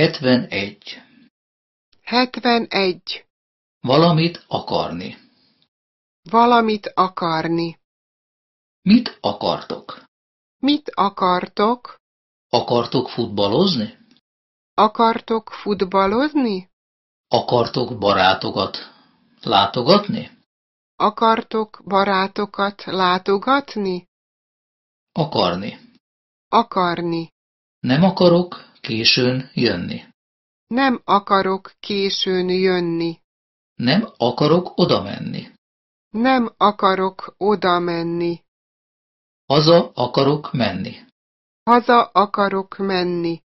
71. 71. Valamit akarni. Valamit akarni. Mit akartok? Mit akartok? Akartok futballozni? Akartok futballozni? Akartok barátokat látogatni? Akartok barátokat látogatni? Akarni. Akarni. Nem akarok későn jönni. Nem akarok későn jönni. Nem akarok oda menni. Nem akarok oda menni. Haza akarok menni. Haza akarok menni.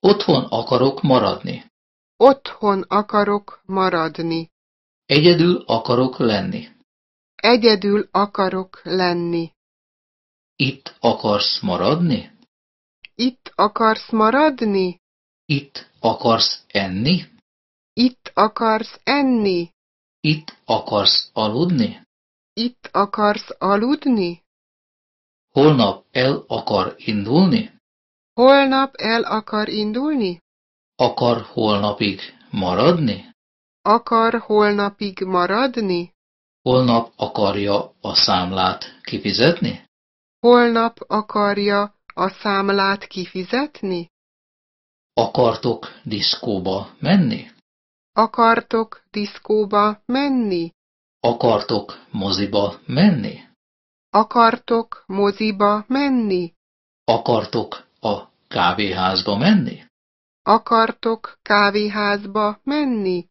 Otthon akarok maradni. Otthon akarok maradni. Egyedül akarok lenni. Egyedül akarok lenni. Itt akarsz maradni? Itt akarsz maradni? Itt akarsz enni? Itt akarsz enni? Itt akarsz aludni? Itt akarsz aludni? Holnap el akar indulni? Holnap el akar indulni? Akar holnapig maradni? Akar holnapig maradni? Holnap akarja a számlát kifizetni? Holnap akarja a számlát kifizetni? Akartok diszkóba menni? Akartok diszkóba menni? Akartok moziba menni? Akartok moziba menni? Akartok a kávéházba menni? Akartok kávéházba menni?